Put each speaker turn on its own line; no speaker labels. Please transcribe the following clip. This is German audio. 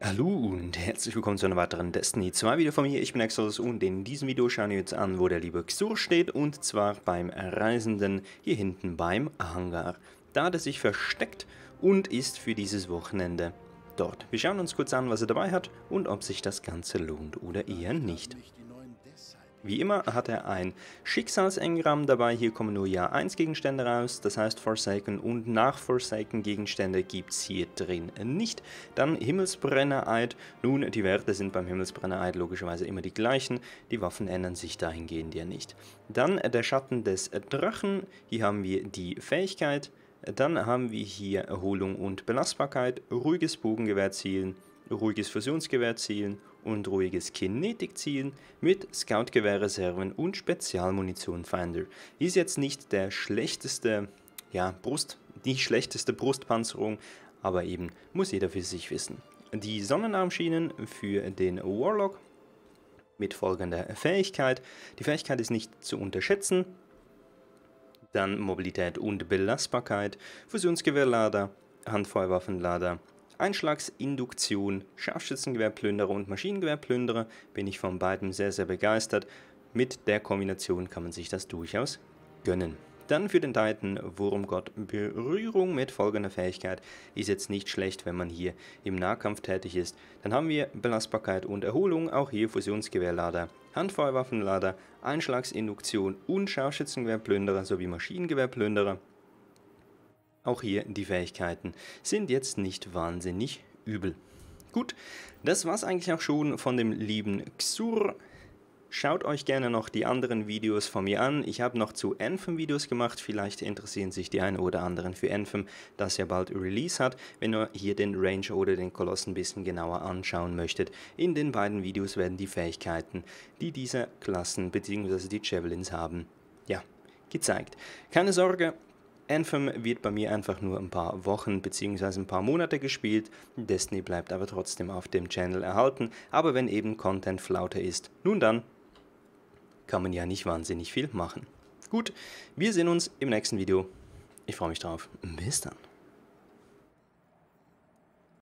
Hallo und herzlich willkommen zu einer weiteren Destiny 2 Video von mir. Ich bin Exodus und in diesem Video schauen wir jetzt an, wo der liebe Xur steht und zwar beim Reisenden hier hinten beim Hangar. Da hat er sich versteckt und ist für dieses Wochenende dort. Wir schauen uns kurz an, was er dabei hat und ob sich das Ganze lohnt oder eher nicht. Wie immer hat er ein Schicksalsengramm dabei, hier kommen nur Jahr 1 Gegenstände raus, das heißt Forsaken und nach Forsaken Gegenstände gibt es hier drin nicht. Dann Himmelsbrenner-Eid, nun die Werte sind beim Himmelsbrenner-Eid logischerweise immer die gleichen, die Waffen ändern sich dahingehend ja nicht. Dann der Schatten des Drachen, hier haben wir die Fähigkeit, dann haben wir hier Erholung und Belastbarkeit, ruhiges Bogengewehr zielen, ruhiges Fusionsgewehr zielen und ruhiges Kinetik zielen mit Scout-Gewehrreserven und Spezialmunition Finder. Ist jetzt nicht der schlechteste, ja, Brust, die schlechteste Brustpanzerung, aber eben muss jeder für sich wissen. Die Sonnenarmschienen für den Warlock mit folgender Fähigkeit. Die Fähigkeit ist nicht zu unterschätzen. Dann Mobilität und Belastbarkeit, Fusionsgewehrlader, Handfeuerwaffenlader, Einschlagsinduktion, Scharfschützengewehrplünderer und Maschinengewehrplünderer bin ich von beiden sehr, sehr begeistert. Mit der Kombination kann man sich das durchaus gönnen. Dann für den Titan Wurmgott Berührung mit folgender Fähigkeit ist jetzt nicht schlecht, wenn man hier im Nahkampf tätig ist. Dann haben wir Belastbarkeit und Erholung, auch hier Fusionsgewehrlader, Handfeuerwaffenlader, Einschlagsinduktion und Scharfschützengewehrplünderer sowie Maschinengewehrplünderer. Auch hier die Fähigkeiten sind jetzt nicht wahnsinnig übel. Gut, das war's eigentlich auch schon von dem lieben Xur. Schaut euch gerne noch die anderen Videos von mir an. Ich habe noch zu Anthem Videos gemacht. Vielleicht interessieren sich die einen oder anderen für Anthem, das ja bald Release hat. Wenn ihr hier den Ranger oder den Koloss ein bisschen genauer anschauen möchtet. In den beiden Videos werden die Fähigkeiten, die diese Klassen bzw. die Javelins haben, ja, gezeigt. Keine Sorge, Anthem wird bei mir einfach nur ein paar Wochen bzw. ein paar Monate gespielt, Destiny bleibt aber trotzdem auf dem Channel erhalten, aber wenn eben Content flauter ist, nun dann kann man ja nicht wahnsinnig viel machen. Gut, wir sehen uns im nächsten Video. Ich freue mich drauf. Bis dann.